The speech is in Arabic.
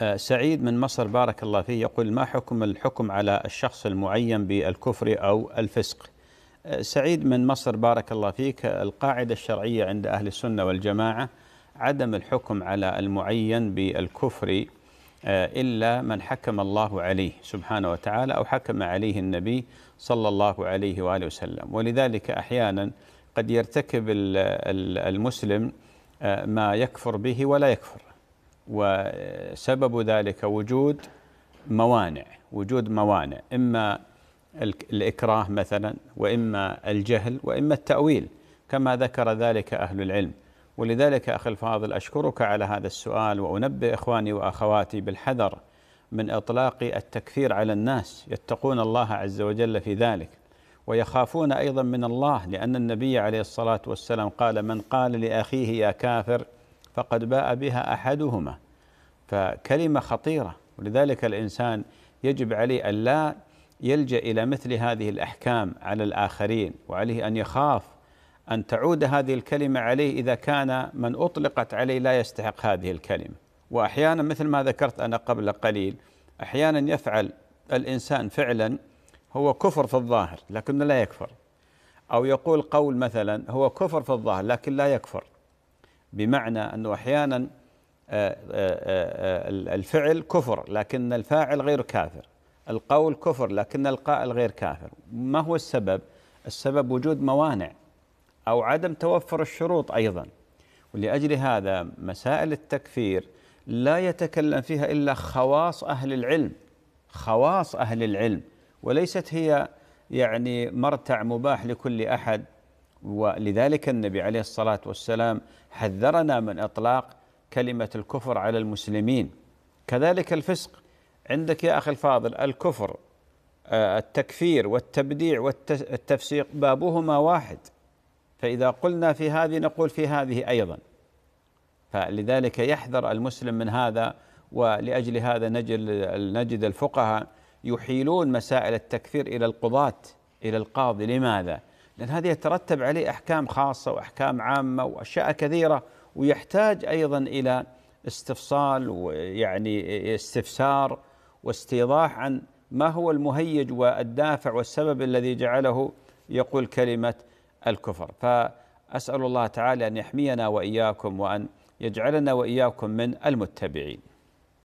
آه، سعيد من مصر بارك الله فيه يقول ما حكم الحكم على الشخص المعين بالكفر أو الفسق آه، سعيد من مصر بارك الله فيك آه، القاعدة الشرعية عند أهل السنة والجماعة عدم الحكم على المعين بالكفر إلا من حكم الله عليه سبحانه وتعالى أو حكم عليه النبي صلى الله عليه وآله وسلم ولذلك أحيانا قد يرتكب المسلم ما يكفر به ولا يكفر وسبب ذلك وجود موانع وجود موانع إما الإكراه مثلا وإما الجهل وإما التأويل كما ذكر ذلك أهل العلم ولذلك أخي الفاضل أشكرك على هذا السؤال وأنبه إخواني وأخواتي بالحذر من إطلاق التكفير على الناس يتقون الله عز وجل في ذلك ويخافون أيضا من الله لأن النبي عليه الصلاة والسلام قال من قال لأخيه يا كافر فقد باء بها احدهما فكلمه خطيره ولذلك الانسان يجب عليه ان لا يلجا الى مثل هذه الاحكام على الاخرين وعليه ان يخاف ان تعود هذه الكلمه عليه اذا كان من اطلقت عليه لا يستحق هذه الكلمه واحيانا مثل ما ذكرت انا قبل قليل احيانا يفعل الانسان فعلا هو كفر في الظاهر لكنه لا يكفر او يقول قول مثلا هو كفر في الظاهر لكن لا يكفر بمعنى أنه أحيانا آه، آه، آه، الفعل كفر لكن الفاعل غير كافر القول كفر لكن القائل غير كافر ما هو السبب؟ السبب وجود موانع أو عدم توفر الشروط أيضا ولأجل هذا مسائل التكفير لا يتكلم فيها إلا خواص أهل العلم خواص أهل العلم وليست هي يعني مرتع مباح لكل أحد ولذلك النبي عليه الصلاه والسلام حذرنا من اطلاق كلمه الكفر على المسلمين كذلك الفسق عندك يا اخي الفاضل الكفر آه، التكفير والتبديع والتفسيق بابهما واحد فاذا قلنا في هذه نقول في هذه ايضا فلذلك يحذر المسلم من هذا ولاجل هذا نجد نجد الفقهاء يحيلون مسائل التكفير الى القضاة الى القاضي لماذا؟ لأن هذا يترتب عليه أحكام خاصة وأحكام عامة وأشياء كثيرة ويحتاج أيضا إلى استفصال ويعني استفسار واستيضاح عن ما هو المهيج والدافع والسبب الذي جعله يقول كلمة الكفر فأسأل الله تعالى أن يحمينا وإياكم وأن يجعلنا وإياكم من المتبعين